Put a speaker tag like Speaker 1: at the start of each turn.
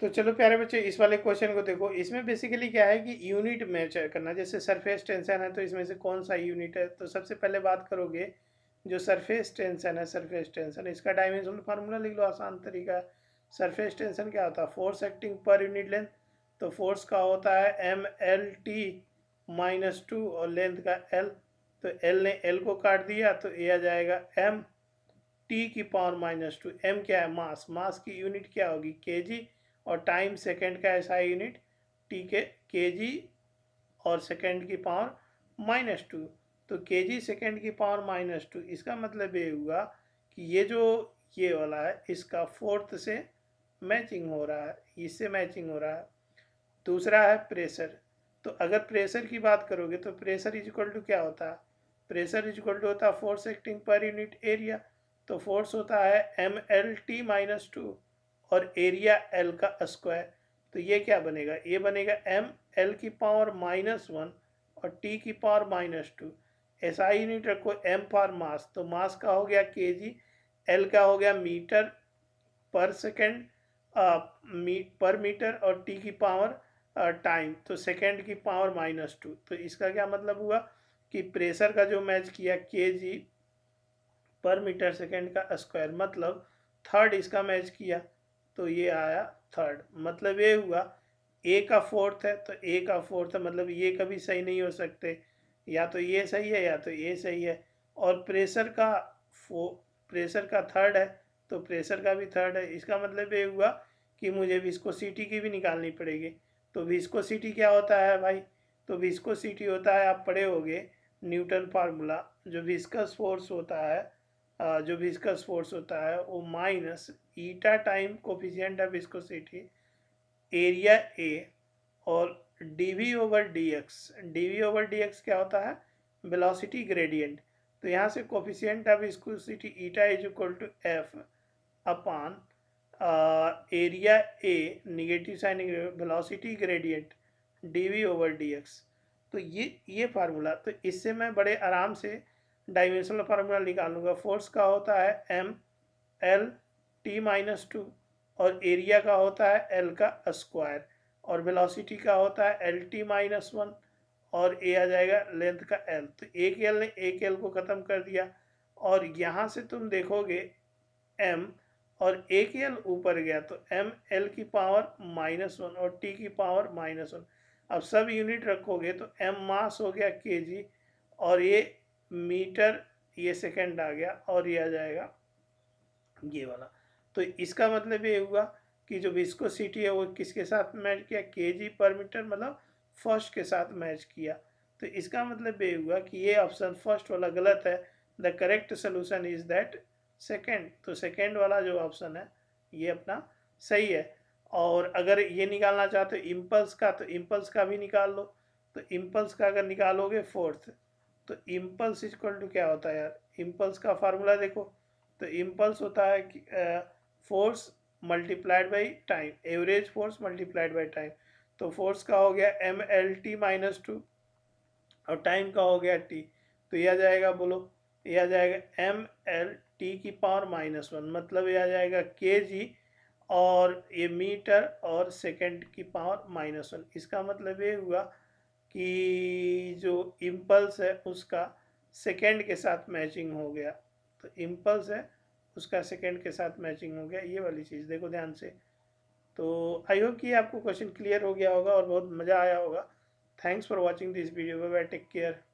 Speaker 1: तो चलो प्यारे बच्चे इस वाले क्वेश्चन को देखो इसमें बेसिकली क्या है कि यूनिट मेजर करना जैसे सरफेस टेंशन है तो इसमें से कौन सा यूनिट है तो सबसे पहले बात करोगे जो सरफेस टेंशन है सरफेस टेंशन इसका डायमेंशन फार्मूला लिख लो आसान तरीका सरफेस टेंशन क्या होता है force acting per unit length तो फोर्स का होता है M L T minus two और लेंथ का एल तो एल ने एल को काट दिया तो ए आ जाएगा एम टी की पावर माइनस टू एम क्या है मास मास की यूनिट क्या होगी के जी और टाइम सेकेंड का ऐसा यूनिट टी के के जी और सेकेंड की पावर माइनस टू तो के जी सेकेंड की पावर माइनस टू इसका मतलब ये हुआ कि ये जो ये वाला है इसका फोर्थ से मैचिंग हो रहा है इससे मैचिंग हो रहा है दूसरा है प्रेशर तो अगर प्रेशर की बात करोगे तो प्रेशर इज इक्वल टू क्या होता है प्रेशर इज इक्वल टू होता है force acting per unit area तो फोर्स होता है M L T minus two और एरिया एल का स्क्वायर तो ये क्या बनेगा ये बनेगा एम एल की पावर माइनस वन और टी की पावर माइनस टू ऐसा यूनिट रखो एम फॉर मास तो मास का हो गया के जी एल का हो गया मीटर पर सेकेंड मी, पर मीटर और टी की पावर टाइम तो सेकेंड की पावर माइनस टू तो इसका क्या मतलब हुआ कि प्रेशर का जो मैच किया K G per metre second का स्क्वायर मतलब थर्ड इसका मैच किया तो ये आया थर्ड मतलब ये हुआ ए का फोर्थ है तो ए का फोर्थ है मतलब ये कभी सही नहीं हो सकते या तो ये सही है या तो ये सही है और प्रेशर का फो प्रेशर का थर्ड है तो प्रेशर का भी थर्ड है इसका मतलब ये हुआ कि मुझे विस्कोसिटी की भी निकालनी पड़ेगी तो विस्कोसिटी क्या होता है भाई तो विस्कोसिटी होता है आप पढ़े होगे न्यूटन फार्मूला जो विस्कस फोर्स होता है जो इसका फोर्स होता है वो minus eta time coefficient of viscosity area A और D V over D X D V over D X क्या होता है वेलोसिटी ग्रेडियंट तो यहाँ से coefficient of viscosity eta is equal to F upon area A negative sign velocity gradient D V over D X तो ये ये formula तो इससे मैं बड़े आराम से डायमेंशनल फार्मूला निकालूंगा फोर्स का होता है M L T minus two और एरिया का होता है एल का स्क्वायर और वेलोसिटी का होता है एल टी माइनस वन और ए आ जाएगा लेंथ का एल तो एक एल ने एक एल को ख़त्म कर दिया और यहाँ से तुम देखोगे एम और एक एल ऊपर गया तो एम एल की पावर माइनस वन और टी की पावर माइनस वन अब सब यूनिट रखोगे तो एम मास हो गया के जी और ये मीटर ये सेकंड आ गया और ये आ जाएगा ये वाला तो इसका मतलब ये हुआ कि जो विस्कोसिटी है वो किसके साथ मैच किया के पर मीटर मतलब फर्स्ट के साथ मैच किया तो इसका मतलब ये हुआ कि ये ऑप्शन फर्स्ट वाला गलत है the correct solution is that second तो सेकेंड वाला जो ऑप्शन है ये अपना सही है और अगर ये निकालना चाहते हो इम्पल्स का तो इम्पल्स का भी निकाल लो तो इम्पल्स का अगर निकालोगे फोर्थ तो इम्पल्स इक्वल टू क्या होता है यार इम्पल्स का फार्मूला देखो तो इम्पल्स होता है कि force multiplied by time average force multiplied by time तो फोर्स का हो गया M L T minus two और टाइम का हो गया टी तो यह आ जाएगा बोलो यह आ जाएगा एम एल टी की पावर माइनस वन मतलब यह आ जाएगा के जी और ये मीटर और सेकेंड की पावर माइनस वन इसका मतलब ये हुआ कि जो इम्पल्स है उसका सेकेंड के साथ मैचिंग हो गया तो इम्पल्स है उसका सेकेंड के साथ मैचिंग हो गया ये वाली चीज़ देखो ध्यान से तो आई होप कि आपको क्वेश्चन क्लियर हो गया होगा और बहुत मज़ा आया होगा thanks for watching this video bye take care